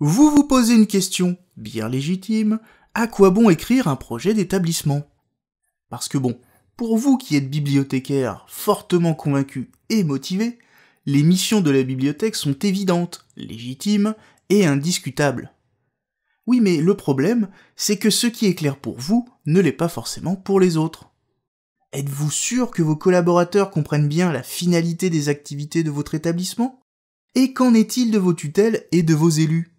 Vous vous posez une question, bien légitime, à quoi bon écrire un projet d'établissement Parce que bon, pour vous qui êtes bibliothécaire, fortement convaincu et motivé, les missions de la bibliothèque sont évidentes, légitimes et indiscutables. Oui, mais le problème, c'est que ce qui est clair pour vous ne l'est pas forcément pour les autres. Êtes-vous sûr que vos collaborateurs comprennent bien la finalité des activités de votre établissement Et qu'en est-il de vos tutelles et de vos élus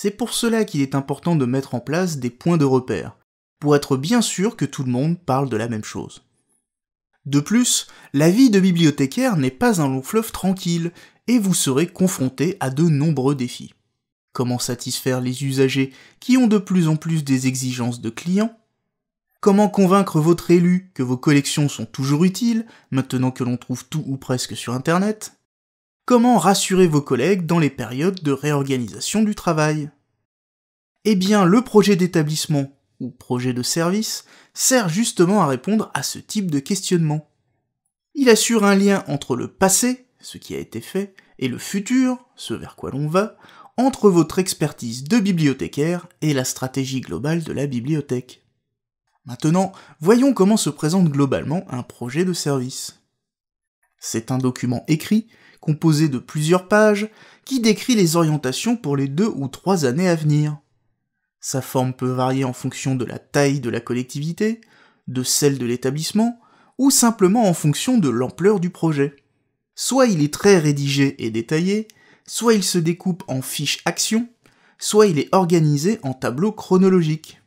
c'est pour cela qu'il est important de mettre en place des points de repère, pour être bien sûr que tout le monde parle de la même chose. De plus, la vie de bibliothécaire n'est pas un long fleuve tranquille, et vous serez confronté à de nombreux défis. Comment satisfaire les usagers qui ont de plus en plus des exigences de clients Comment convaincre votre élu que vos collections sont toujours utiles, maintenant que l'on trouve tout ou presque sur Internet Comment rassurer vos collègues dans les périodes de réorganisation du travail Eh bien, le projet d'établissement ou projet de service sert justement à répondre à ce type de questionnement. Il assure un lien entre le passé, ce qui a été fait, et le futur, ce vers quoi l'on va, entre votre expertise de bibliothécaire et la stratégie globale de la bibliothèque. Maintenant, voyons comment se présente globalement un projet de service. C'est un document écrit, composé de plusieurs pages, qui décrit les orientations pour les deux ou trois années à venir. Sa forme peut varier en fonction de la taille de la collectivité, de celle de l'établissement, ou simplement en fonction de l'ampleur du projet. Soit il est très rédigé et détaillé, soit il se découpe en fiches actions, soit il est organisé en tableaux chronologiques.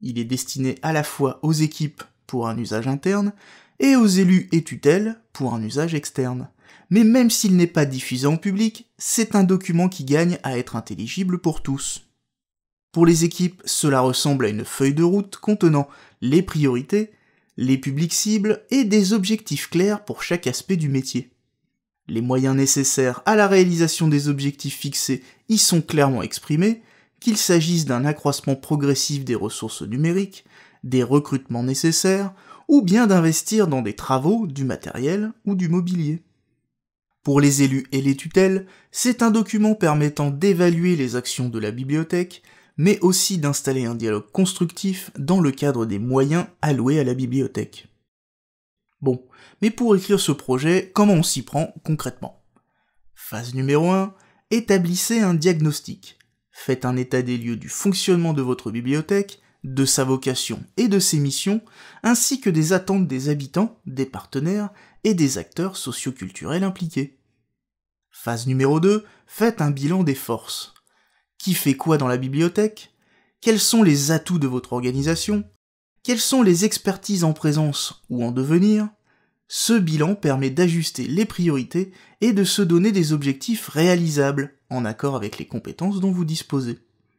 Il est destiné à la fois aux équipes pour un usage interne, et aux élus et tutelles pour un usage externe. Mais même s'il n'est pas diffusé en public, c'est un document qui gagne à être intelligible pour tous. Pour les équipes, cela ressemble à une feuille de route contenant les priorités, les publics cibles et des objectifs clairs pour chaque aspect du métier. Les moyens nécessaires à la réalisation des objectifs fixés y sont clairement exprimés, qu'il s'agisse d'un accroissement progressif des ressources numériques, des recrutements nécessaires ou bien d'investir dans des travaux, du matériel ou du mobilier. Pour les élus et les tutelles, c'est un document permettant d'évaluer les actions de la bibliothèque, mais aussi d'installer un dialogue constructif dans le cadre des moyens alloués à la bibliothèque. Bon, mais pour écrire ce projet, comment on s'y prend concrètement Phase numéro 1, établissez un diagnostic. Faites un état des lieux du fonctionnement de votre bibliothèque de sa vocation et de ses missions, ainsi que des attentes des habitants, des partenaires et des acteurs socioculturels impliqués. Phase numéro 2, faites un bilan des forces. Qui fait quoi dans la bibliothèque Quels sont les atouts de votre organisation Quelles sont les expertises en présence ou en devenir Ce bilan permet d'ajuster les priorités et de se donner des objectifs réalisables, en accord avec les compétences dont vous disposez.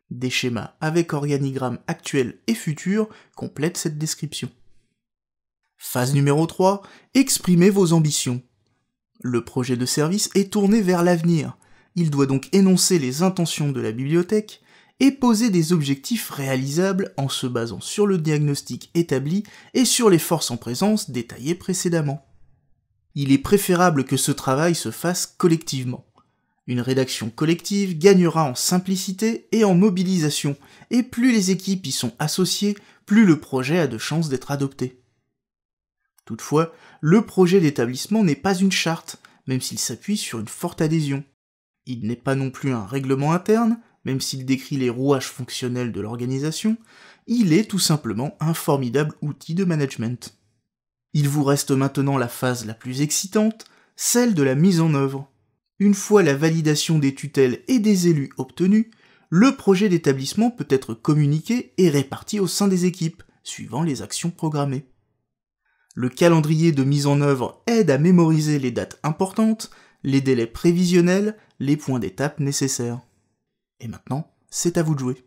Des schémas avec organigrammes actuels et futurs complètent cette description. Phase numéro 3. Exprimez vos ambitions. Le projet de service est tourné vers l'avenir. Il doit donc énoncer les intentions de la bibliothèque et poser des objectifs réalisables en se basant sur le diagnostic établi et sur les forces en présence détaillées précédemment. Il est préférable que ce travail se fasse collectivement. Une rédaction collective gagnera en simplicité et en mobilisation, et plus les équipes y sont associées, plus le projet a de chances d'être adopté. Toutefois, le projet d'établissement n'est pas une charte, même s'il s'appuie sur une forte adhésion. Il n'est pas non plus un règlement interne, même s'il décrit les rouages fonctionnels de l'organisation, il est tout simplement un formidable outil de management. Il vous reste maintenant la phase la plus excitante, celle de la mise en œuvre. Une fois la validation des tutelles et des élus obtenue, le projet d'établissement peut être communiqué et réparti au sein des équipes, suivant les actions programmées. Le calendrier de mise en œuvre aide à mémoriser les dates importantes, les délais prévisionnels, les points d'étape nécessaires. Et maintenant, c'est à vous de jouer.